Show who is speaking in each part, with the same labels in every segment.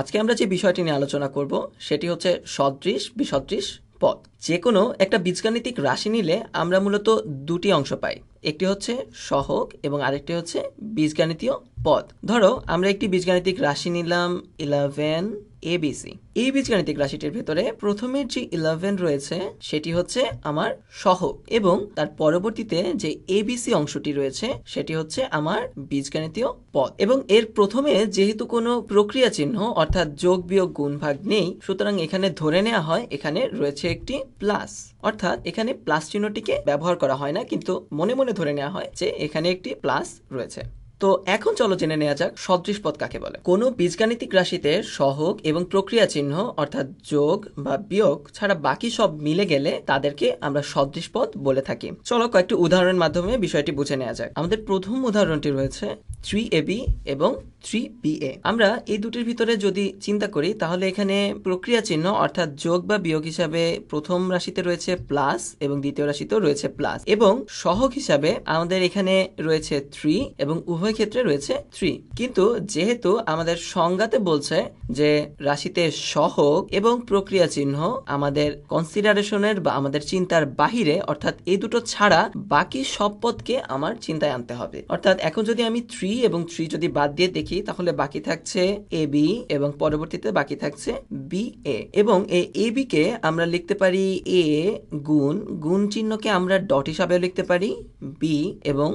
Speaker 1: আজকে আমরা যে বিষয়টি নিয়ে আলোচনা করব সেটি হচ্ছে সদৃশ বিসদৃশ পদ যে কোনো একটা বীজগাণিতিক রাশি নিলে আমরা মূলত দুটি অংশ পাই একটি হচ্ছে সহক এবং আরেকটি হচ্ছে বীজগাণিতীয় পদ ধরো আমরা একটি বীজগাণিতিক রাশি নিলাম ইলেভেন এবিসি এই বীজগণিতিক রাশিটির ভেতরে প্রথমের যে ইলেভেন রয়েছে সেটি হচ্ছে আমার সহগ এবং তার পরবর্তীতে যে এবিসি অংশটি রয়েছে সেটি হচ্ছে আমার বীজগণিতীয় পদ এবং এর প্রথমে যেহেতু কোনো প্রক্রিয়া চিহ্ন অর্থাৎ যোগ বিয়োগ ভাগ নেই সুতরাং এখানে ধরে নেওয়া হয় এখানে রয়েছে একটি প্লাস অর্থাৎ এখানে প্লাস চিহ্নটিকে ব্যবহার করা হয় না কিন্তু মনে মনে ধরে নেওয়া হয় যে এখানে একটি প্লাস রয়েছে তো এখন চলো জেনে নেওয়া যাক সদৃশ পদ কাকে বলে কোনো বীজগাণিতিক রাশিতে সহগ এবং প্রক্রিয়া চিহ্ন অর্থাৎ যোগ বা বিয়োগ ছাড়া বাকি সব মিলে গেলে তাদেরকে আমরা সদৃশ পদ বলে থাকি চলো কয়েকটি উদাহরণের মাধ্যমে বিষয়টি বুঝে নেওয়া যাক আমাদের প্রথম উদাহরণটি রয়েছে থ্রি এবি এবং থ্রি বিএ আমরা এই দুটির ভিতরে যদি চিন্তা করি তাহলে এখানে প্রক্রিয়া চিহ্ন অর্থাৎ যোগ বা বিয়োগ হিসাবে প্রথম রাশিতে রয়েছে প্লাস এবং দ্বিতীয় রাশিতেও রয়েছে প্লাস এবং সহগ হিসাবে আমাদের এখানে রয়েছে থ্রি এবং উভয় ক্ষেত্রে রয়েছে থ্রি কিন্তু যেহেতু আমাদের সংজ্ঞাতে বলছে যে রাশিতে সহগ এবং প্রক্রিয়া চিহ্ন আমাদের কনসিডারেশনের বা আমাদের চিন্তার বাহিরে অর্থাৎ এই দুটো ছাড়া বাকি সব পদকে আমার চিন্তায় আনতে হবে অর্থাৎ এখন যদি আমি থ্রি এবং থ্রি যদি বাদ দিয়ে দেখি লিখি তাহলে বাকি থাকছে এ বি এবং পরবর্তীতে বাকি থাকছে বি এ এবং এই এ বি কে আমরা লিখতে পারি এ গুণ গুণ চিহ্নকে আমরা ডট হিসাবে লিখতে পারি বি এবং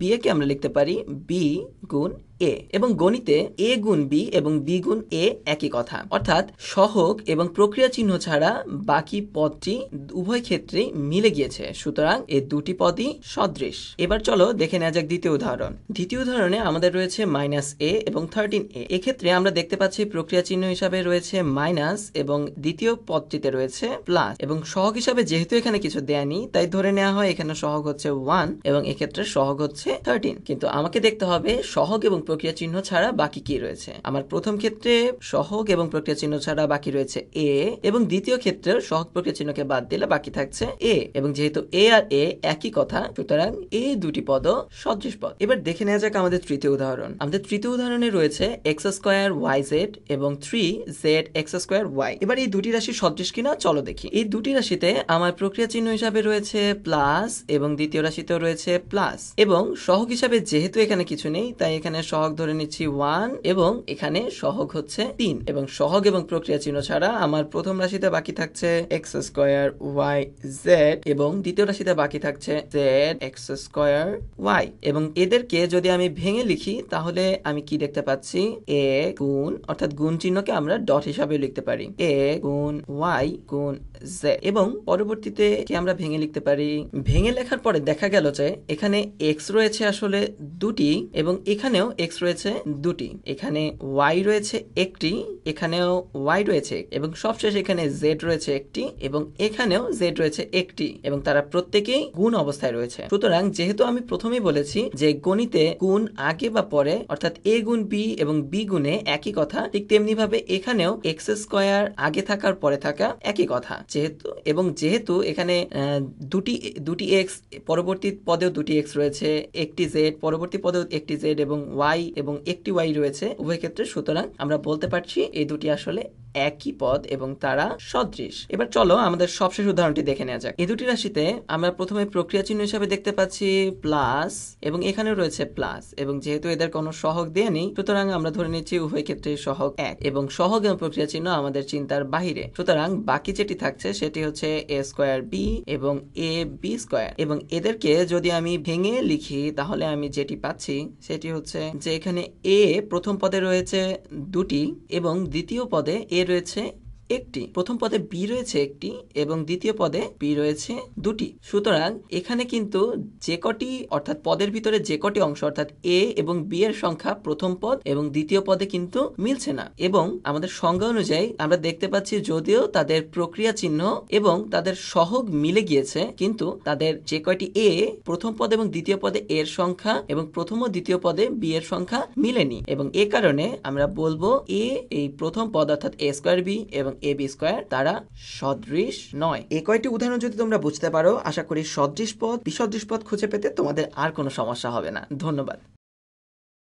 Speaker 1: বি কে আমরা লিখতে পারি বি গুণ এ এবং গণিতে এ গুণ বি এবং বি গুণ এ একই কথা অর্থাৎ সহক এবং প্রক্রিয়া চিহ্ন ছাড়া বাকি পদটি উভয় ক্ষেত্রেই মিলে গিয়েছে সুতরাং এ দুটি পদই সদৃশ এবার চলো দেখে নেওয়া যাক দ্বিতীয় উদাহরণ দ্বিতীয় উদাহরণে আমাদের রয়েছে মাইনাস এ এবং থার্টিন এ এক্ষেত্রে আমরা দেখতে পাচ্ছি প্রক্রিয়া চিহ্ন হিসাবে রয়েছে মাইনাস এবং দ্বিতীয় পদটিতে রয়েছে প্লাস এবং সহক হিসাবে যেহেতু এখানে কিছু দেয়নি তাই ধরে নেওয়া হয় এখানে সহক হচ্ছে ওয়ান এবং এক্ষেত্রে সহক হচ্ছে হচ্ছে থার্টিন কিন্তু আমাকে দেখতে হবে সহগ এবং প্রক্রিয়া চিহ্ন ছাড়া বাকি কি রয়েছে আমার প্রথম ক্ষেত্রে সহগ এবং প্রক্রিয়া চিহ্ন ছাড়া বাকি রয়েছে এ এবং দ্বিতীয় ক্ষেত্রে সহগ প্রক্রিয়া চিহ্নকে বাদ দিলে বাকি থাকছে এ এবং যেহেতু এ আর এ একই কথা সুতরাং এ দুটি পদ সদৃশ পদ এবার দেখে নেওয়া যাক আমাদের তৃতীয় উদাহরণ আমাদের তৃতীয় উদাহরণে রয়েছে এক্স স্কোয়ার ওয়াই জেড এবং three z x square y এবার এই দুটি রাশি সদৃশ কিনা চলো দেখি এই দুটি রাশিতে আমার প্রক্রিয়া চিহ্ন হিসাবে রয়েছে প্লাস এবং দ্বিতীয় রাশিতেও রয়েছে প্লাস এবং এবং সহগ হিসাবে যেহেতু এখানে কিছু নেই তাই এখানে সহগ ধরে নিচ্ছি ওয়ান এবং এখানে সহগ হচ্ছে তিন এবং সহগ এবং প্রক্রিয়া চিহ্ন ছাড়া আমার প্রথম রাশিতে বাকি থাকছে এক্স স্কোয়ার ওয়াই জেড এবং দ্বিতীয় রাশিতে বাকি থাকছে জেড এক্স স্কোয়ার ওয়াই এবং এদেরকে যদি আমি ভেঙে লিখি তাহলে আমি কি দেখতে পাচ্ছি এ গুণ অর্থাৎ গুণ চিহ্নকে আমরা ডট হিসাবে লিখতে পারি এ গুণ ওয়াই গুণ জেড এবং পরবর্তীতে কি আমরা ভেঙে লিখতে পারি ভেঙে লেখার পরে দেখা গেল যে এখানে এক্স রয়েছে আসলে দুটি এবং এখানেও এক্স রয়েছে দুটি এখানে ওয়াই রয়েছে একটি এখানেও ওয়াই রয়েছে এবং সবশেষ এখানে জেড রয়েছে একটি এবং এখানেও জেড রয়েছে একটি এবং তারা প্রত্যেকেই গুণ অবস্থায় রয়েছে সুতরাং যেহেতু আমি প্রথমেই বলেছি যে গণিতে গুণ আগে বা পরে অর্থাৎ এ গুণ বি এবং বি গুণে একই কথা ঠিক তেমনি ভাবে এখানেও এক্স স্কোয়ার আগে থাকার পরে থাকা একই কথা যেহেতু এবং যেহেতু এখানে দুটি দুটি এক্স পরবর্তী পদেও দুটি এক্স রয়েছে একটি জেড পরবর্তী পদেও একটি জেড এবং ওয়াই এবং একটি ওয়াই রয়েছে উভয় ক্ষেত্রে সুতরাং আমরা বলতে পারছি এই দুটি আসলে একই পদ এবং তারা সদৃশ এবার চলো আমাদের সবশেষ উদাহরণটি দেখে নেওয়া যাক এই দুটি রাশিতে আমরা প্রথমে প্রক্রিয়া চিহ্ন হিসাবে দেখতে পাচ্ছি প্লাস এবং এখানে রয়েছে প্লাস এবং যেহেতু এদের কোনো সহগ দেয়নি সুতরাং আমরা ধরে নিচ্ছি উভয় ক্ষেত্রে সহগ এক এবং সহগ এবং প্রক্রিয়া চিহ্ন আমাদের চিন্তার বাহিরে সুতরাং বাকি যেটি থাকছে সেটি হচ্ছে এ স্কোয়ার বি এবং এ বি স্কোয়ার এবং এদেরকে যদি আমি ভেঙে লিখি তাহলে আমি যেটি পাচ্ছি সেটি হচ্ছে যে এখানে এ প্রথম পদে রয়েছে দুটি এবং দ্বিতীয় পদে এ রয়েছে একটি প্রথম পদে বি রয়েছে একটি এবং দ্বিতীয় পদে বি রয়েছে দুটি সুতরাং এখানে কিন্তু যে কটি অর্থাৎ পদের ভিতরে যে কটি অংশ অর্থাৎ এ এবং বি এর সংখ্যা প্রথম পদ এবং দ্বিতীয় পদে কিন্তু মিলছে না এবং আমাদের সংজ্ঞা অনুযায়ী আমরা দেখতে পাচ্ছি যদিও তাদের প্রক্রিয়া চিহ্ন এবং তাদের সহগ মিলে গিয়েছে কিন্তু তাদের যে কয়টি এ প্রথম পদ এবং দ্বিতীয় পদে এর সংখ্যা এবং প্রথম ও দ্বিতীয় পদে বি এর সংখ্যা মিলেনি এবং এ কারণে আমরা বলবো এ এই প্রথম পদ অর্থাৎ এ স্কোয়ার বি এবং এ বি স্কোয়ার তারা সদৃশ নয় এ কয়টি উদাহরণ যদি তোমরা বুঝতে পারো আশা করি সদৃশ পদ বিসদৃশ পদ খুঁজে পেতে তোমাদের আর কোনো সমস্যা হবে না ধন্যবাদ